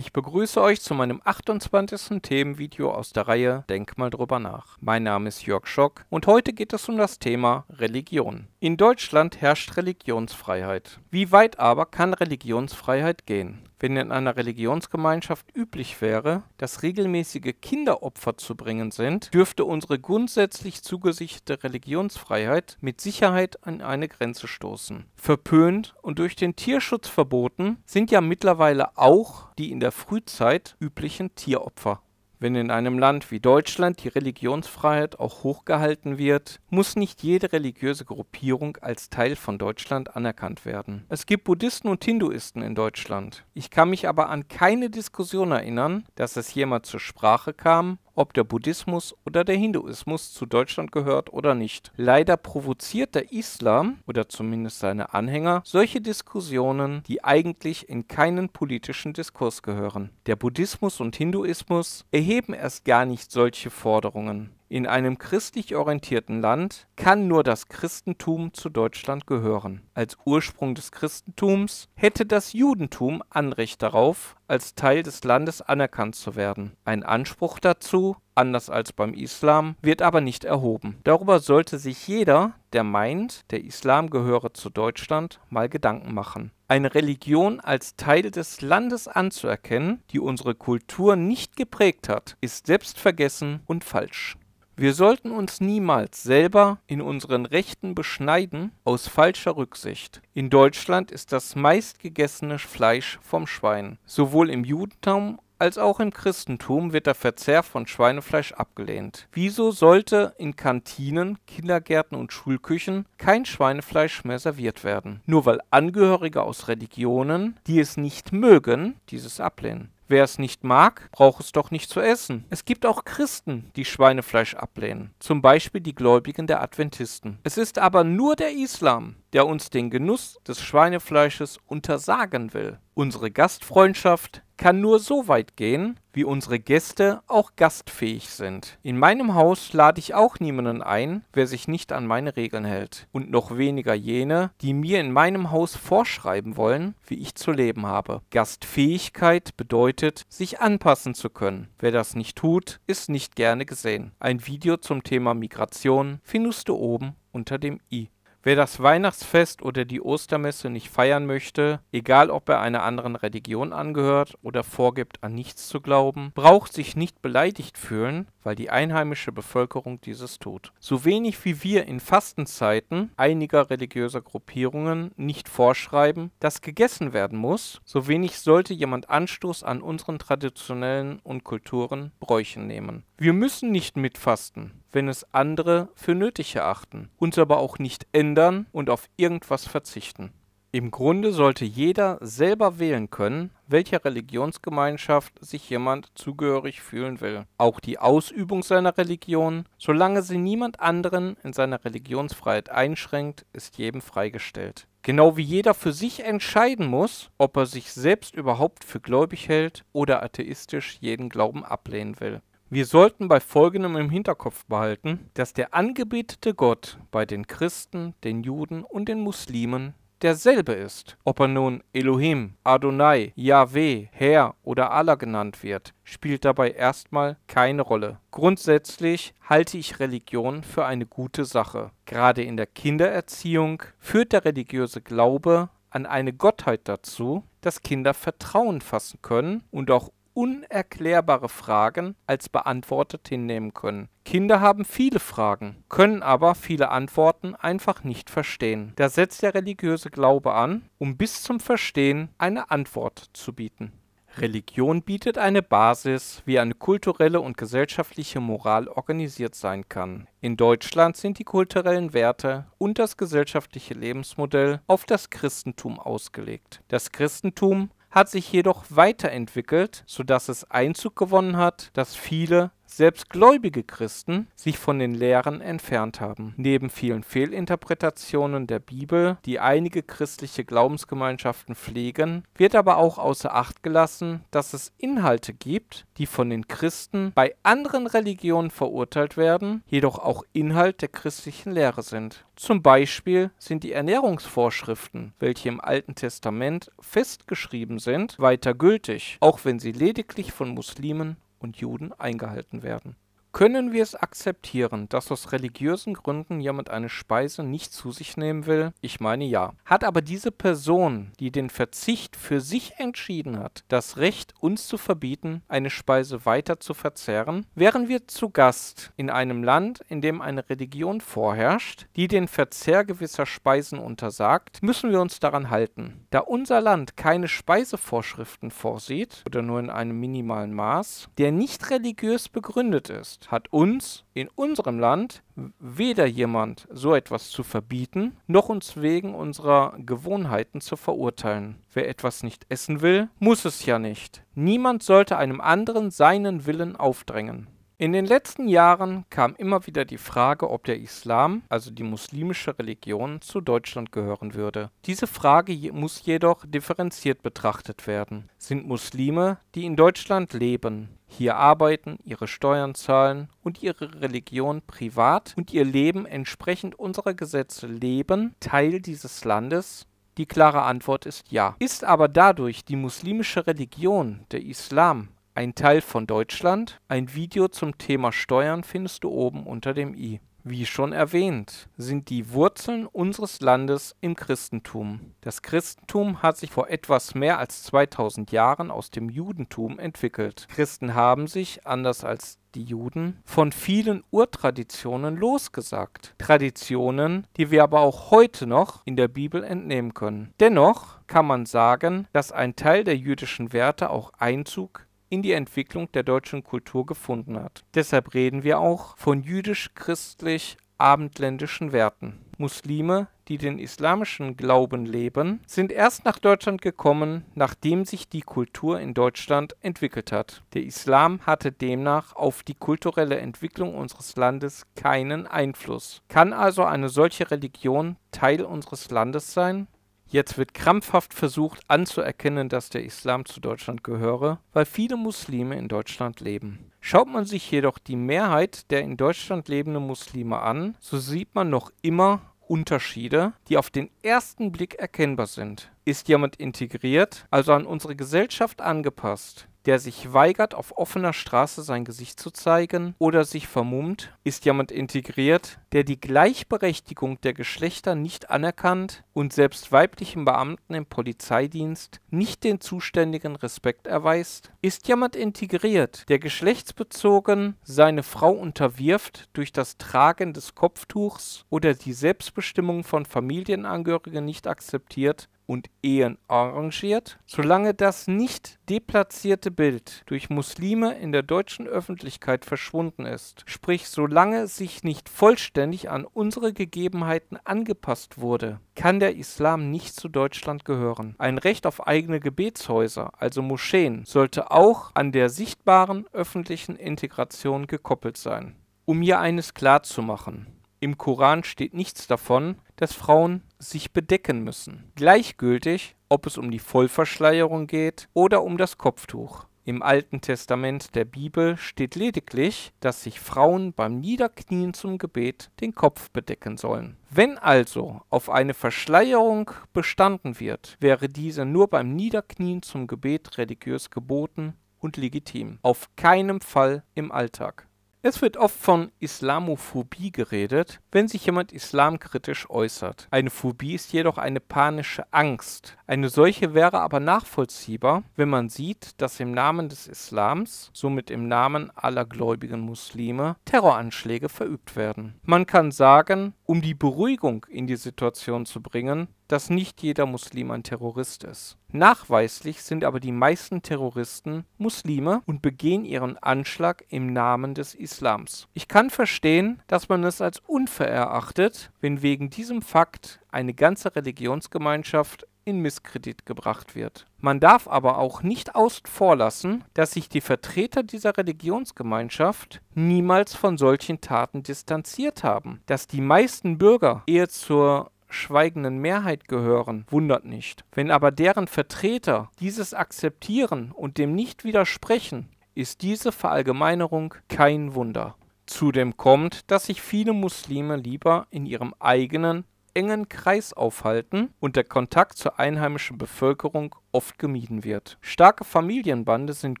Ich begrüße euch zu meinem 28. Themenvideo aus der Reihe Denk mal drüber nach. Mein Name ist Jörg Schock und heute geht es um das Thema Religion. In Deutschland herrscht Religionsfreiheit. Wie weit aber kann Religionsfreiheit gehen? Wenn in einer Religionsgemeinschaft üblich wäre, dass regelmäßige Kinderopfer zu bringen sind, dürfte unsere grundsätzlich zugesicherte Religionsfreiheit mit Sicherheit an eine Grenze stoßen. Verpönt und durch den Tierschutz verboten sind ja mittlerweile auch die in der Frühzeit üblichen Tieropfer wenn in einem Land wie Deutschland die Religionsfreiheit auch hochgehalten wird, muss nicht jede religiöse Gruppierung als Teil von Deutschland anerkannt werden. Es gibt Buddhisten und Hinduisten in Deutschland. Ich kann mich aber an keine Diskussion erinnern, dass es jemals zur Sprache kam ob der Buddhismus oder der Hinduismus zu Deutschland gehört oder nicht. Leider provoziert der Islam oder zumindest seine Anhänger solche Diskussionen, die eigentlich in keinen politischen Diskurs gehören. Der Buddhismus und Hinduismus erheben erst gar nicht solche Forderungen. In einem christlich orientierten Land kann nur das Christentum zu Deutschland gehören. Als Ursprung des Christentums hätte das Judentum Anrecht darauf, als Teil des Landes anerkannt zu werden. Ein Anspruch dazu, anders als beim Islam, wird aber nicht erhoben. Darüber sollte sich jeder, der meint, der Islam gehöre zu Deutschland, mal Gedanken machen. Eine Religion als Teil des Landes anzuerkennen, die unsere Kultur nicht geprägt hat, ist selbstvergessen und falsch. Wir sollten uns niemals selber in unseren Rechten beschneiden aus falscher Rücksicht. In Deutschland ist das meistgegessene Fleisch vom Schwein. Sowohl im Judentum als auch im Christentum wird der Verzehr von Schweinefleisch abgelehnt. Wieso sollte in Kantinen, Kindergärten und Schulküchen kein Schweinefleisch mehr serviert werden? Nur weil Angehörige aus Religionen, die es nicht mögen, dieses ablehnen. Wer es nicht mag, braucht es doch nicht zu essen. Es gibt auch Christen, die Schweinefleisch ablehnen, zum Beispiel die Gläubigen der Adventisten. Es ist aber nur der Islam, der uns den Genuss des Schweinefleisches untersagen will. Unsere Gastfreundschaft kann nur so weit gehen, wie unsere Gäste auch gastfähig sind. In meinem Haus lade ich auch niemanden ein, wer sich nicht an meine Regeln hält, und noch weniger jene, die mir in meinem Haus vorschreiben wollen, wie ich zu leben habe. Gastfähigkeit bedeutet, sich anpassen zu können. Wer das nicht tut, ist nicht gerne gesehen. Ein Video zum Thema Migration findest du oben unter dem i. Wer das Weihnachtsfest oder die Ostermesse nicht feiern möchte, egal ob er einer anderen Religion angehört oder vorgibt, an nichts zu glauben, braucht sich nicht beleidigt fühlen, weil die einheimische Bevölkerung dieses tut. So wenig wie wir in Fastenzeiten einiger religiöser Gruppierungen nicht vorschreiben, dass gegessen werden muss, so wenig sollte jemand Anstoß an unseren traditionellen und Kulturen Bräuchen nehmen. Wir müssen nicht mitfasten wenn es andere für nötig erachten, uns aber auch nicht ändern und auf irgendwas verzichten. Im Grunde sollte jeder selber wählen können, welcher Religionsgemeinschaft sich jemand zugehörig fühlen will. Auch die Ausübung seiner Religion, solange sie niemand anderen in seiner Religionsfreiheit einschränkt, ist jedem freigestellt. Genau wie jeder für sich entscheiden muss, ob er sich selbst überhaupt für gläubig hält oder atheistisch jeden Glauben ablehnen will. Wir sollten bei Folgendem im Hinterkopf behalten, dass der angebetete Gott bei den Christen, den Juden und den Muslimen derselbe ist, ob er nun Elohim, Adonai, Yahweh, Herr oder Allah genannt wird, spielt dabei erstmal keine Rolle. Grundsätzlich halte ich Religion für eine gute Sache. Gerade in der Kindererziehung führt der religiöse Glaube an eine Gottheit dazu, dass Kinder Vertrauen fassen können und auch unerklärbare Fragen als beantwortet hinnehmen können. Kinder haben viele Fragen, können aber viele Antworten einfach nicht verstehen. Da setzt der religiöse Glaube an, um bis zum Verstehen eine Antwort zu bieten. Religion bietet eine Basis, wie eine kulturelle und gesellschaftliche Moral organisiert sein kann. In Deutschland sind die kulturellen Werte und das gesellschaftliche Lebensmodell auf das Christentum ausgelegt. Das Christentum hat sich jedoch weiterentwickelt, sodass es Einzug gewonnen hat, dass viele selbst gläubige Christen sich von den Lehren entfernt haben. Neben vielen Fehlinterpretationen der Bibel, die einige christliche Glaubensgemeinschaften pflegen, wird aber auch außer Acht gelassen, dass es Inhalte gibt, die von den Christen bei anderen Religionen verurteilt werden, jedoch auch Inhalt der christlichen Lehre sind. Zum Beispiel sind die Ernährungsvorschriften, welche im Alten Testament festgeschrieben sind, weiter gültig, auch wenn sie lediglich von Muslimen und Juden eingehalten werden können wir es akzeptieren, dass aus religiösen Gründen jemand eine Speise nicht zu sich nehmen will? Ich meine ja. Hat aber diese Person, die den Verzicht für sich entschieden hat, das Recht, uns zu verbieten, eine Speise weiter zu verzehren? Wären wir zu Gast in einem Land, in dem eine Religion vorherrscht, die den Verzehr gewisser Speisen untersagt, müssen wir uns daran halten. Da unser Land keine Speisevorschriften vorsieht oder nur in einem minimalen Maß, der nicht religiös begründet ist, Sonst hat uns in unserem Land weder jemand so etwas zu verbieten, noch uns wegen unserer Gewohnheiten zu verurteilen. Wer etwas nicht essen will, muss es ja nicht. Niemand sollte einem anderen seinen Willen aufdrängen. In den letzten Jahren kam immer wieder die Frage, ob der Islam, also die muslimische Religion, zu Deutschland gehören würde. Diese Frage muss jedoch differenziert betrachtet werden. Sind Muslime, die in Deutschland leben, hier arbeiten, ihre Steuern zahlen und ihre Religion privat und ihr Leben entsprechend unserer Gesetze leben, Teil dieses Landes? Die klare Antwort ist ja. Ist aber dadurch die muslimische Religion, der Islam, ein Teil von Deutschland. Ein Video zum Thema Steuern findest du oben unter dem i. Wie schon erwähnt, sind die Wurzeln unseres Landes im Christentum. Das Christentum hat sich vor etwas mehr als 2000 Jahren aus dem Judentum entwickelt. Christen haben sich, anders als die Juden, von vielen Urtraditionen losgesagt. Traditionen, die wir aber auch heute noch in der Bibel entnehmen können. Dennoch kann man sagen, dass ein Teil der jüdischen Werte auch Einzug in die Entwicklung der deutschen Kultur gefunden hat. Deshalb reden wir auch von jüdisch-christlich-abendländischen Werten. Muslime, die den islamischen Glauben leben, sind erst nach Deutschland gekommen, nachdem sich die Kultur in Deutschland entwickelt hat. Der Islam hatte demnach auf die kulturelle Entwicklung unseres Landes keinen Einfluss. Kann also eine solche Religion Teil unseres Landes sein? Jetzt wird krampfhaft versucht anzuerkennen, dass der Islam zu Deutschland gehöre, weil viele Muslime in Deutschland leben. Schaut man sich jedoch die Mehrheit der in Deutschland lebenden Muslime an, so sieht man noch immer Unterschiede, die auf den ersten Blick erkennbar sind. Ist jemand integriert, also an unsere Gesellschaft angepasst, der sich weigert, auf offener Straße sein Gesicht zu zeigen oder sich vermummt, ist jemand integriert, der die Gleichberechtigung der Geschlechter nicht anerkannt und selbst weiblichen Beamten im Polizeidienst nicht den zuständigen Respekt erweist, ist jemand integriert, der geschlechtsbezogen seine Frau unterwirft durch das Tragen des Kopftuchs oder die Selbstbestimmung von Familienangehörigen nicht akzeptiert und Ehen arrangiert, solange das nicht deplatzierte Bild durch Muslime in der deutschen Öffentlichkeit verschwunden ist, sprich solange sich nicht vollständig an unsere Gegebenheiten angepasst wurde, kann der Islam nicht zu Deutschland gehören. Ein Recht auf eigene Gebetshäuser, also Moscheen, sollte auch an der sichtbaren öffentlichen Integration gekoppelt sein. Um hier eines klarzumachen, im Koran steht nichts davon, dass Frauen sich bedecken müssen. Gleichgültig, ob es um die Vollverschleierung geht oder um das Kopftuch. Im Alten Testament der Bibel steht lediglich, dass sich Frauen beim Niederknien zum Gebet den Kopf bedecken sollen. Wenn also auf eine Verschleierung bestanden wird, wäre diese nur beim Niederknien zum Gebet religiös geboten und legitim, auf keinen Fall im Alltag. Es wird oft von Islamophobie geredet, wenn sich jemand islamkritisch äußert. Eine Phobie ist jedoch eine panische Angst. Eine solche wäre aber nachvollziehbar, wenn man sieht, dass im Namen des Islams, somit im Namen aller gläubigen Muslime, Terroranschläge verübt werden. Man kann sagen, um die Beruhigung in die Situation zu bringen, dass nicht jeder Muslim ein Terrorist ist. Nachweislich sind aber die meisten Terroristen Muslime und begehen ihren Anschlag im Namen des Islams. Ich kann verstehen, dass man es als unfair erachtet, wenn wegen diesem Fakt eine ganze Religionsgemeinschaft in Misskredit gebracht wird. Man darf aber auch nicht außen vor lassen, dass sich die Vertreter dieser Religionsgemeinschaft niemals von solchen Taten distanziert haben, dass die meisten Bürger eher zur schweigenden Mehrheit gehören, wundert nicht. Wenn aber deren Vertreter dieses akzeptieren und dem nicht widersprechen, ist diese Verallgemeinerung kein Wunder. Zudem kommt, dass sich viele Muslime lieber in ihrem eigenen engen Kreis aufhalten und der Kontakt zur einheimischen Bevölkerung oft gemieden wird. Starke Familienbande sind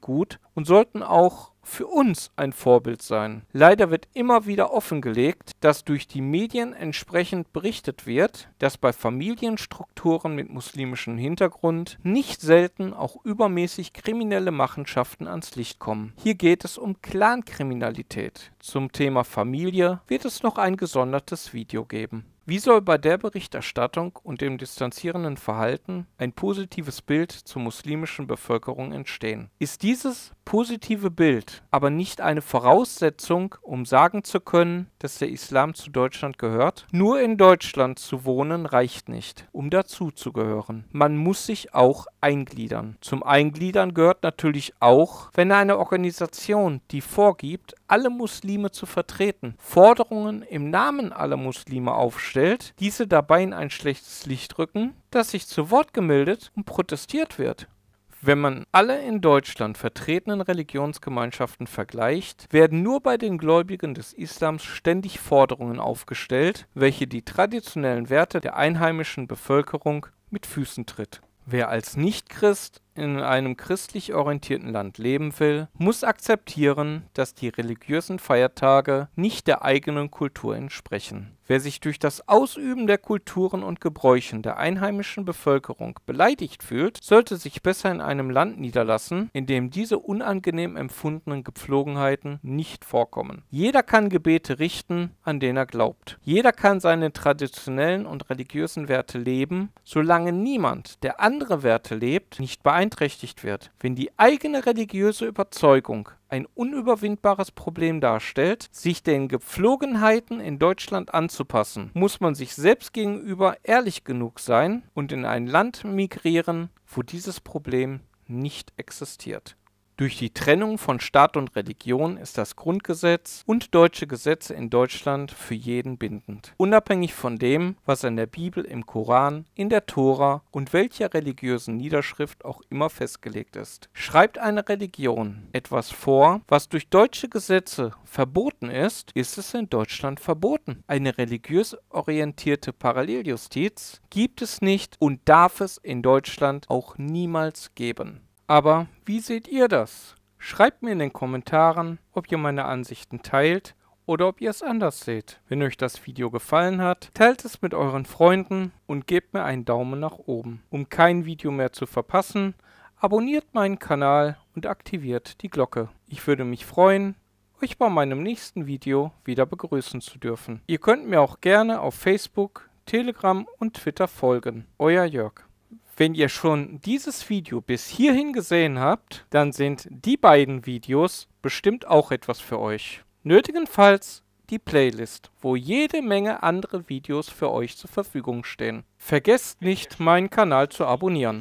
gut und sollten auch für uns ein Vorbild sein. Leider wird immer wieder offengelegt, dass durch die Medien entsprechend berichtet wird, dass bei Familienstrukturen mit muslimischem Hintergrund nicht selten auch übermäßig kriminelle Machenschaften ans Licht kommen. Hier geht es um Clankriminalität. Zum Thema Familie wird es noch ein gesondertes Video geben. Wie soll bei der Berichterstattung und dem distanzierenden Verhalten ein positives Bild zur muslimischen Bevölkerung entstehen? Ist dieses positive Bild aber nicht eine Voraussetzung, um sagen zu können, dass der Islam zu Deutschland gehört? Nur in Deutschland zu wohnen reicht nicht, um dazuzugehören. Man muss sich auch eingliedern. Zum Eingliedern gehört natürlich auch, wenn eine Organisation, die vorgibt, alle Muslime zu vertreten, Forderungen im Namen aller Muslime aufstellt, gestellt, diese dabei in ein schlechtes Licht rücken, dass sich zu Wort gemeldet und protestiert wird. Wenn man alle in Deutschland vertretenen Religionsgemeinschaften vergleicht, werden nur bei den Gläubigen des Islams ständig Forderungen aufgestellt, welche die traditionellen Werte der einheimischen Bevölkerung mit Füßen tritt. Wer als Nichtchrist in einem christlich orientierten Land leben will, muss akzeptieren, dass die religiösen Feiertage nicht der eigenen Kultur entsprechen. Wer sich durch das Ausüben der Kulturen und Gebräuchen der einheimischen Bevölkerung beleidigt fühlt, sollte sich besser in einem Land niederlassen, in dem diese unangenehm empfundenen Gepflogenheiten nicht vorkommen. Jeder kann Gebete richten, an denen er glaubt. Jeder kann seine traditionellen und religiösen Werte leben, solange niemand, der andere Werte lebt, nicht beeinflusst beeinträchtigt wird. Wenn die eigene religiöse Überzeugung ein unüberwindbares Problem darstellt, sich den Gepflogenheiten in Deutschland anzupassen, muss man sich selbst gegenüber ehrlich genug sein und in ein Land migrieren, wo dieses Problem nicht existiert. Durch die Trennung von Staat und Religion ist das Grundgesetz und deutsche Gesetze in Deutschland für jeden bindend, unabhängig von dem, was in der Bibel, im Koran, in der Tora und welcher religiösen Niederschrift auch immer festgelegt ist. Schreibt eine Religion etwas vor, was durch deutsche Gesetze verboten ist, ist es in Deutschland verboten. Eine religiös orientierte Paralleljustiz gibt es nicht und darf es in Deutschland auch niemals geben. Aber wie seht ihr das? Schreibt mir in den Kommentaren, ob ihr meine Ansichten teilt oder ob ihr es anders seht. Wenn euch das Video gefallen hat, teilt es mit euren Freunden und gebt mir einen Daumen nach oben. Um kein Video mehr zu verpassen, abonniert meinen Kanal und aktiviert die Glocke. Ich würde mich freuen, euch bei meinem nächsten Video wieder begrüßen zu dürfen. Ihr könnt mir auch gerne auf Facebook, Telegram und Twitter folgen. Euer Jörg. Wenn ihr schon dieses Video bis hierhin gesehen habt, dann sind die beiden Videos bestimmt auch etwas für euch. Nötigenfalls die Playlist, wo jede Menge andere Videos für euch zur Verfügung stehen. Vergesst nicht, meinen Kanal zu abonnieren.